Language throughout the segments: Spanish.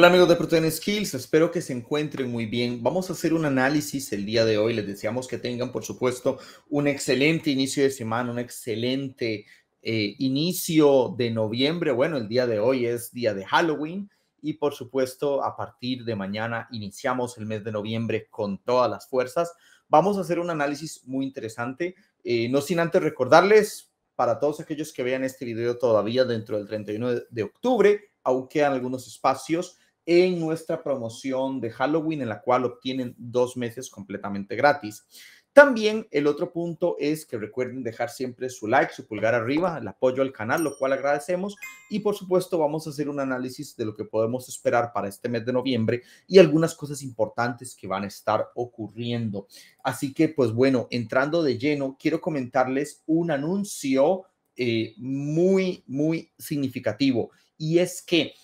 Hola amigos de Protein Skills, espero que se encuentren muy bien. Vamos a hacer un análisis el día de hoy. Les deseamos que tengan, por supuesto, un excelente inicio de semana, un excelente eh, inicio de noviembre. Bueno, el día de hoy es día de Halloween y, por supuesto, a partir de mañana iniciamos el mes de noviembre con todas las fuerzas. Vamos a hacer un análisis muy interesante. Eh, no sin antes recordarles, para todos aquellos que vean este video todavía dentro del 31 de octubre, aunque en algunos espacios en nuestra promoción de Halloween, en la cual obtienen dos meses completamente gratis. También el otro punto es que recuerden dejar siempre su like, su pulgar arriba, el apoyo al canal, lo cual agradecemos. Y por supuesto vamos a hacer un análisis de lo que podemos esperar para este mes de noviembre y algunas cosas importantes que van a estar ocurriendo. Así que pues bueno, entrando de lleno, quiero comentarles un anuncio eh, muy, muy significativo. Y es que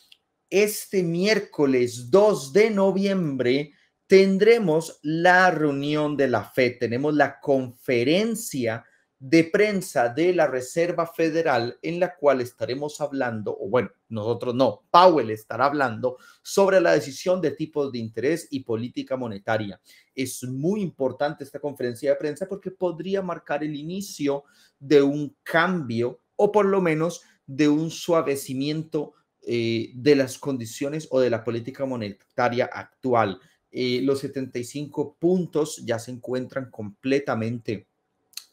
este miércoles 2 de noviembre tendremos la reunión de la FED, tenemos la conferencia de prensa de la Reserva Federal en la cual estaremos hablando, o bueno, nosotros no, Powell estará hablando sobre la decisión de tipos de interés y política monetaria. Es muy importante esta conferencia de prensa porque podría marcar el inicio de un cambio o por lo menos de un suavecimiento eh, de las condiciones o de la política monetaria actual. Eh, los 75 puntos ya se encuentran completamente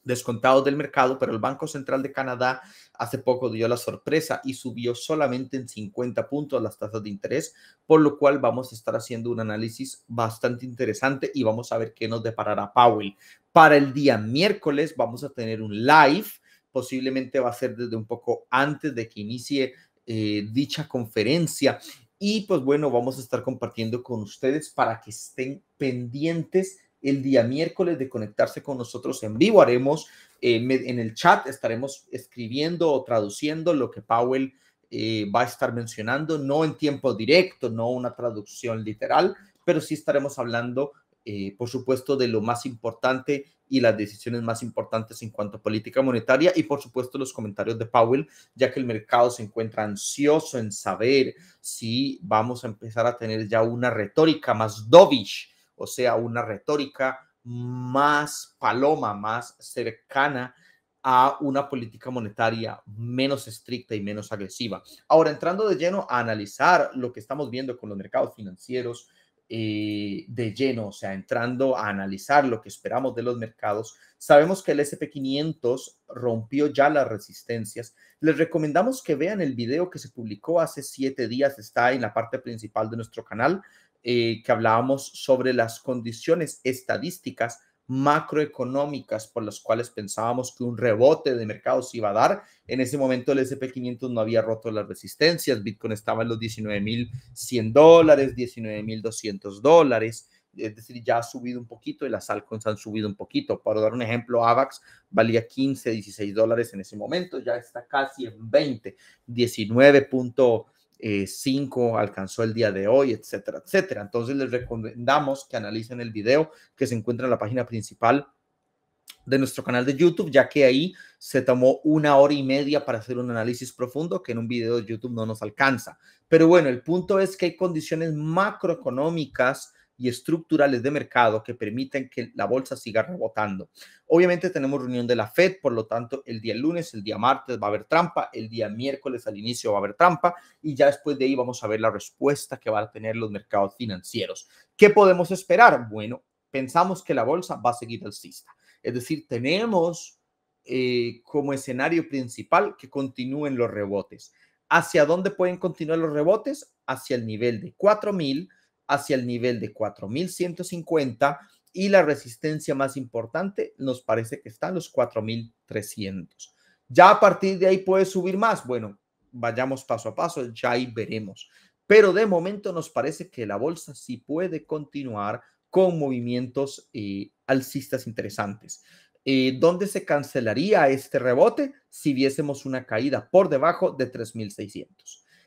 descontados del mercado, pero el Banco Central de Canadá hace poco dio la sorpresa y subió solamente en 50 puntos las tasas de interés, por lo cual vamos a estar haciendo un análisis bastante interesante y vamos a ver qué nos deparará Powell. Para el día miércoles vamos a tener un live, posiblemente va a ser desde un poco antes de que inicie eh, dicha conferencia. Y pues bueno, vamos a estar compartiendo con ustedes para que estén pendientes el día miércoles de conectarse con nosotros en vivo. Haremos eh, en el chat, estaremos escribiendo o traduciendo lo que Powell eh, va a estar mencionando, no en tiempo directo, no una traducción literal, pero sí estaremos hablando eh, por supuesto, de lo más importante y las decisiones más importantes en cuanto a política monetaria y, por supuesto, los comentarios de Powell, ya que el mercado se encuentra ansioso en saber si vamos a empezar a tener ya una retórica más dovish, o sea, una retórica más paloma, más cercana a una política monetaria menos estricta y menos agresiva. Ahora, entrando de lleno a analizar lo que estamos viendo con los mercados financieros, eh, de lleno, o sea, entrando a analizar lo que esperamos de los mercados, sabemos que el SP500 rompió ya las resistencias. Les recomendamos que vean el video que se publicó hace siete días, está en la parte principal de nuestro canal, eh, que hablábamos sobre las condiciones estadísticas macroeconómicas por las cuales pensábamos que un rebote de mercado se iba a dar. En ese momento el SP500 no había roto las resistencias, Bitcoin estaba en los 19.100 dólares, 19.200 dólares, es decir, ya ha subido un poquito y las altcoins han subido un poquito. Para dar un ejemplo, AVAX valía 15, 16 dólares en ese momento, ya está casi en 20, 19 eh, cinco alcanzó el día de hoy, etcétera, etcétera. Entonces les recomendamos que analicen el video que se encuentra en la página principal de nuestro canal de YouTube, ya que ahí se tomó una hora y media para hacer un análisis profundo que en un video de YouTube no nos alcanza. Pero bueno, el punto es que hay condiciones macroeconómicas y estructurales de mercado que permiten que la bolsa siga rebotando. Obviamente tenemos reunión de la Fed, por lo tanto el día lunes, el día martes va a haber trampa, el día miércoles al inicio va a haber trampa y ya después de ahí vamos a ver la respuesta que van a tener los mercados financieros. ¿Qué podemos esperar? Bueno, pensamos que la bolsa va a seguir alcista. Es decir, tenemos eh, como escenario principal que continúen los rebotes. ¿Hacia dónde pueden continuar los rebotes? Hacia el nivel de 4000 hacia el nivel de 4150 y la resistencia más importante nos parece que está en los 4300. Ya a partir de ahí puede subir más. Bueno, vayamos paso a paso, ya ahí veremos. Pero de momento nos parece que la bolsa sí puede continuar con movimientos eh, alcistas interesantes. Eh, ¿Dónde se cancelaría este rebote si viésemos una caída por debajo de 3.600?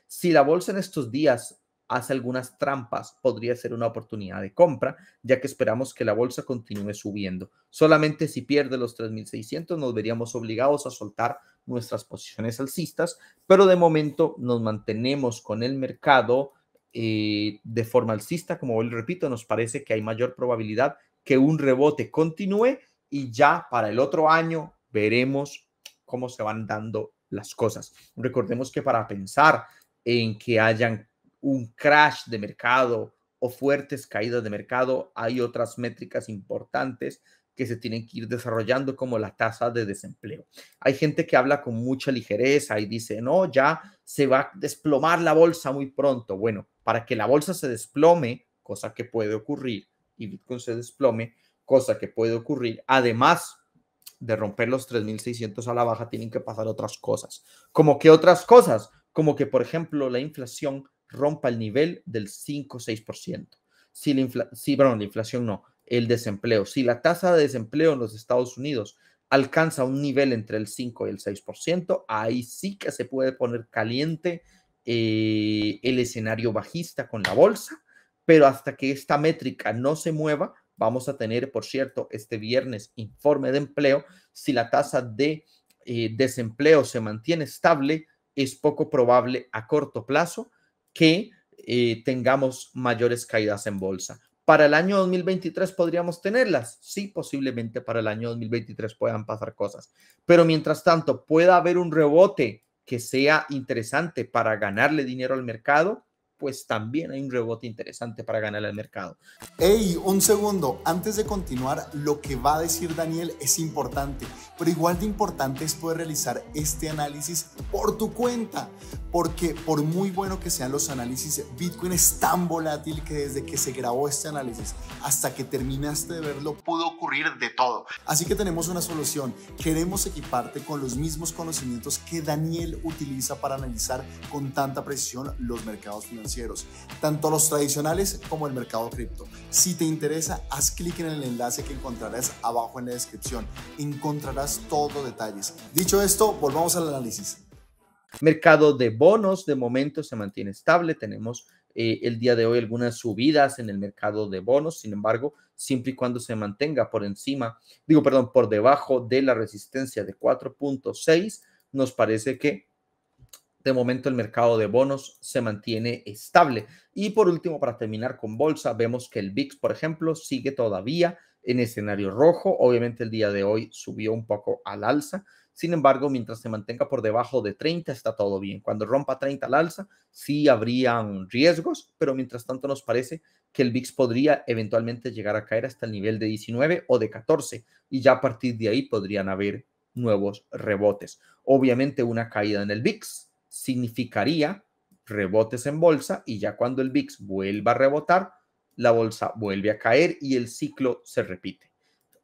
Si la bolsa en estos días hace algunas trampas, podría ser una oportunidad de compra, ya que esperamos que la bolsa continúe subiendo. Solamente si pierde los 3.600 nos veríamos obligados a soltar nuestras posiciones alcistas, pero de momento nos mantenemos con el mercado eh, de forma alcista. Como hoy repito, nos parece que hay mayor probabilidad que un rebote continúe y ya para el otro año veremos cómo se van dando las cosas. Recordemos que para pensar en que hayan un crash de mercado o fuertes caídas de mercado, hay otras métricas importantes que se tienen que ir desarrollando como la tasa de desempleo. Hay gente que habla con mucha ligereza y dice, no, ya se va a desplomar la bolsa muy pronto. Bueno, para que la bolsa se desplome, cosa que puede ocurrir, y Bitcoin se desplome, cosa que puede ocurrir, además de romper los 3.600 a la baja, tienen que pasar otras cosas. ¿Como que otras cosas? Como que, por ejemplo, la inflación rompa el nivel del 5-6%. Si, la, si la inflación no, el desempleo. Si la tasa de desempleo en los Estados Unidos alcanza un nivel entre el 5 y el 6%, ahí sí que se puede poner caliente eh, el escenario bajista con la bolsa, pero hasta que esta métrica no se mueva, vamos a tener, por cierto, este viernes informe de empleo. Si la tasa de eh, desempleo se mantiene estable, es poco probable a corto plazo que eh, tengamos mayores caídas en bolsa. Para el año 2023 podríamos tenerlas. Sí, posiblemente para el año 2023 puedan pasar cosas. Pero mientras tanto, pueda haber un rebote que sea interesante para ganarle dinero al mercado, pues también hay un rebote interesante para ganarle al mercado. Hey, Un segundo, antes de continuar, lo que va a decir Daniel es importante, pero igual de importante es poder realizar este análisis por tu cuenta porque por muy bueno que sean los análisis, Bitcoin es tan volátil que desde que se grabó este análisis hasta que terminaste de verlo pudo ocurrir de todo. Así que tenemos una solución. Queremos equiparte con los mismos conocimientos que Daniel utiliza para analizar con tanta precisión los mercados financieros, tanto los tradicionales como el mercado cripto. Si te interesa, haz clic en el enlace que encontrarás abajo en la descripción. Encontrarás todos los detalles. Dicho esto, volvamos al análisis. Mercado de bonos de momento se mantiene estable. Tenemos eh, el día de hoy algunas subidas en el mercado de bonos, sin embargo, siempre y cuando se mantenga por encima, digo, perdón, por debajo de la resistencia de 4.6, nos parece que de momento el mercado de bonos se mantiene estable. Y por último, para terminar con bolsa, vemos que el VIX, por ejemplo, sigue todavía en escenario rojo. Obviamente el día de hoy subió un poco al alza sin embargo, mientras se mantenga por debajo de 30 está todo bien. Cuando rompa 30 al alza, sí habrían riesgos, pero mientras tanto nos parece que el VIX podría eventualmente llegar a caer hasta el nivel de 19 o de 14 y ya a partir de ahí podrían haber nuevos rebotes. Obviamente una caída en el VIX significaría rebotes en bolsa y ya cuando el VIX vuelva a rebotar, la bolsa vuelve a caer y el ciclo se repite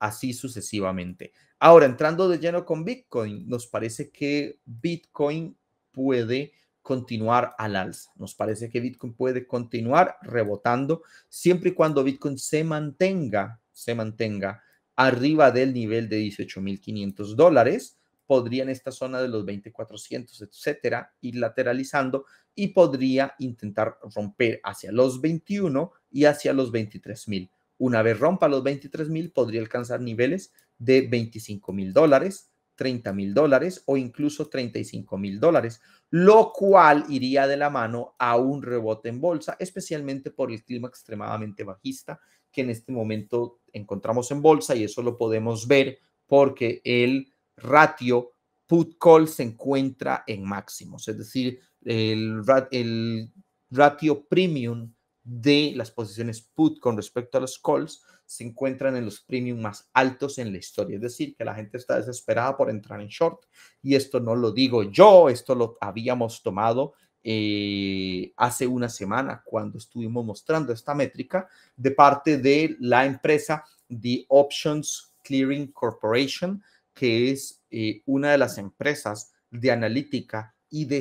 así sucesivamente. Ahora, entrando de lleno con Bitcoin, nos parece que Bitcoin puede continuar al alza. Nos parece que Bitcoin puede continuar rebotando siempre y cuando Bitcoin se mantenga, se mantenga arriba del nivel de 18.500 dólares, podría en esta zona de los 2400, etcétera, ir lateralizando y podría intentar romper hacia los 21 y hacia los 23.000. Una vez rompa los 23 mil, podría alcanzar niveles de 25 mil dólares, 30 mil dólares o incluso 35 mil dólares, lo cual iría de la mano a un rebote en bolsa, especialmente por el clima extremadamente bajista que en este momento encontramos en bolsa y eso lo podemos ver porque el ratio put call se encuentra en máximos, es decir, el, el ratio premium de las posiciones put con respecto a los calls se encuentran en los premium más altos en la historia. Es decir, que la gente está desesperada por entrar en short y esto no lo digo yo, esto lo habíamos tomado eh, hace una semana cuando estuvimos mostrando esta métrica de parte de la empresa The Options Clearing Corporation, que es eh, una de las empresas de analítica y de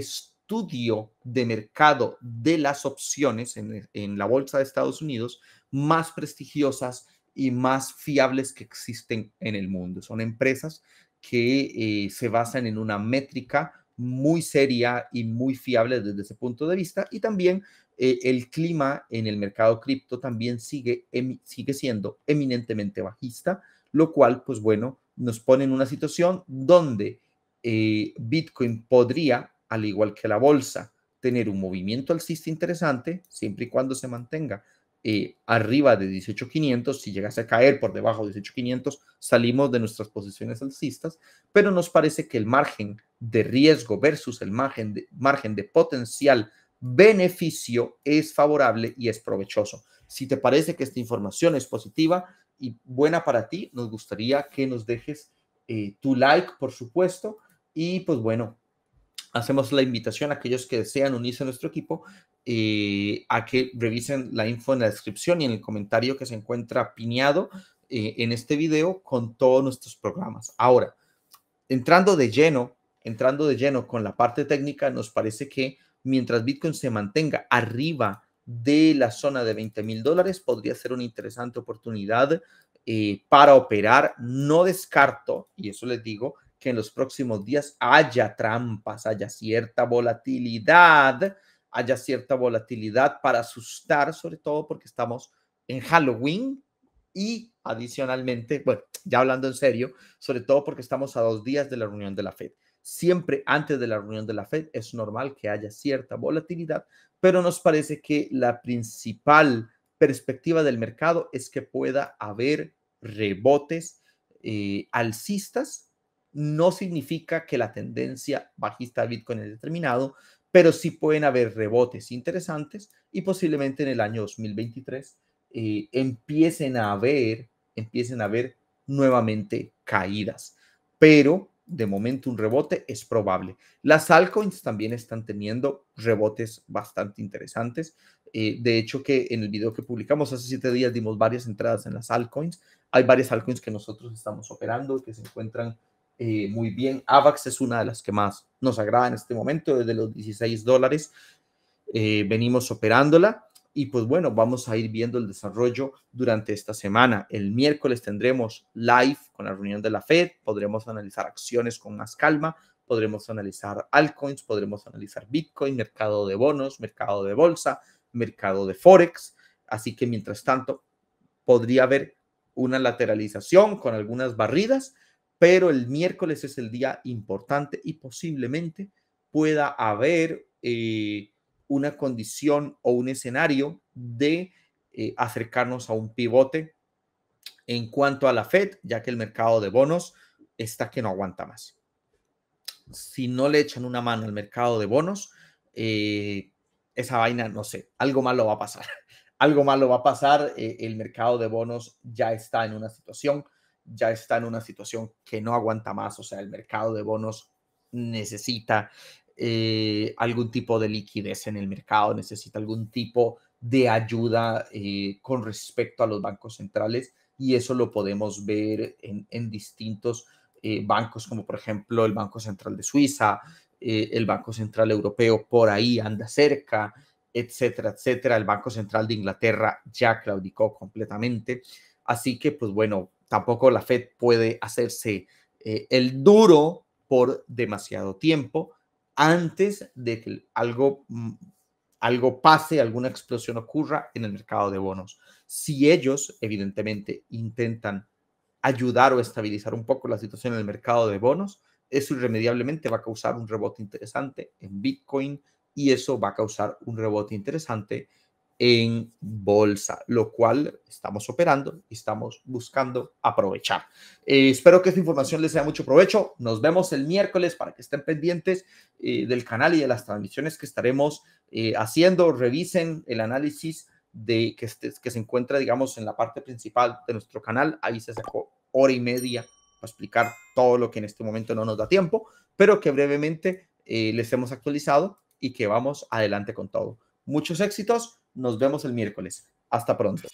de mercado de las opciones en, la bolsa de Estados Unidos más prestigiosas y más fiables que existen en el mundo. Son empresas que eh, se basan en una métrica muy seria y muy fiable desde ese punto de vista. Y también eh, el clima en el mercado cripto también sigue, em, sigue siendo eminentemente bajista, lo cual, pues bueno, nos pone en una situación donde eh, Bitcoin podría al igual que la bolsa, tener un movimiento alcista interesante siempre y cuando se mantenga eh, arriba de 18.500. Si llegase a caer por debajo de 18.500, salimos de nuestras posiciones alcistas, pero nos parece que el margen de riesgo versus el margen de, margen de potencial beneficio es favorable y es provechoso. Si te parece que esta información es positiva y buena para ti, nos gustaría que nos dejes eh, tu like, por supuesto, y pues bueno, hacemos la invitación a aquellos que desean unirse a nuestro equipo eh, a que revisen la info en la descripción y en el comentario que se encuentra piñado eh, en este video con todos nuestros programas. Ahora, entrando de lleno, entrando de lleno con la parte técnica, nos parece que mientras Bitcoin se mantenga arriba de la zona de 20 mil dólares, podría ser una interesante oportunidad eh, para operar. No descarto, y eso les digo, que en los próximos días haya trampas, haya cierta volatilidad, haya cierta volatilidad para asustar, sobre todo porque estamos en Halloween y adicionalmente, bueno, ya hablando en serio, sobre todo porque estamos a dos días de la reunión de la Fed. Siempre antes de la reunión de la Fed es normal que haya cierta volatilidad, pero nos parece que la principal perspectiva del mercado es que pueda haber rebotes eh, alcistas no significa que la tendencia bajista de Bitcoin es determinado, pero sí pueden haber rebotes interesantes y posiblemente en el año 2023 eh, empiecen a haber, empiecen a haber nuevamente caídas. Pero de momento un rebote es probable. Las altcoins también están teniendo rebotes bastante interesantes. Eh, de hecho, que en el video que publicamos hace siete días dimos varias entradas en las altcoins. Hay varias altcoins que nosotros estamos operando, que se encuentran eh, muy bien. AVAX es una de las que más nos agrada en este momento, desde los 16 dólares eh, venimos operándola. Y pues bueno, vamos a ir viendo el desarrollo durante esta semana. El miércoles tendremos live con la reunión de la Fed, podremos analizar acciones con más calma, podremos analizar altcoins, podremos analizar Bitcoin, mercado de bonos, mercado de bolsa, mercado de Forex. Así que mientras tanto, podría haber una lateralización con algunas barridas, pero el miércoles es el día importante y posiblemente pueda haber eh, una condición o un escenario de eh, acercarnos a un pivote en cuanto a la Fed, ya que el mercado de bonos está que no aguanta más. Si no le echan una mano al mercado de bonos, eh, esa vaina, no sé, algo malo va a pasar. Algo malo va a pasar. el mercado de bonos ya está en una situación ya está en una situación que no aguanta más, o sea, el mercado de bonos necesita eh, algún tipo de liquidez en el mercado, necesita algún tipo de ayuda eh, con respecto a los bancos centrales y eso lo podemos ver en, distintos eh, bancos, como por ejemplo el Banco Central de Suiza, el Banco Central Europeo por ahí anda cerca, etcétera, etcétera. El Banco Central de Inglaterra ya claudicó completamente. Así que, pues bueno, tampoco la Fed puede hacerse eh, el duro por demasiado tiempo antes de que algo, mm, algo pase, alguna explosión ocurra en el mercado de bonos. Si ellos, evidentemente, intentan ayudar o estabilizar un poco la situación en el mercado de bonos, eso irremediablemente va a causar un rebote interesante en Bitcoin y eso va a causar un rebote interesante en bolsa, lo cual estamos operando y estamos buscando aprovechar. Eh, espero que esta información les sea mucho provecho. Nos vemos el miércoles para que estén pendientes eh, del canal y de las transmisiones que estaremos eh, haciendo. Revisen el análisis de que, este, que se encuentra, digamos, en la parte principal de nuestro canal. Ahí se sacó hora y media para explicar todo lo que en este momento no nos da tiempo, pero que brevemente les hemos actualizado y que vamos adelante con todo. Muchos éxitos nos vemos el miércoles. Hasta pronto.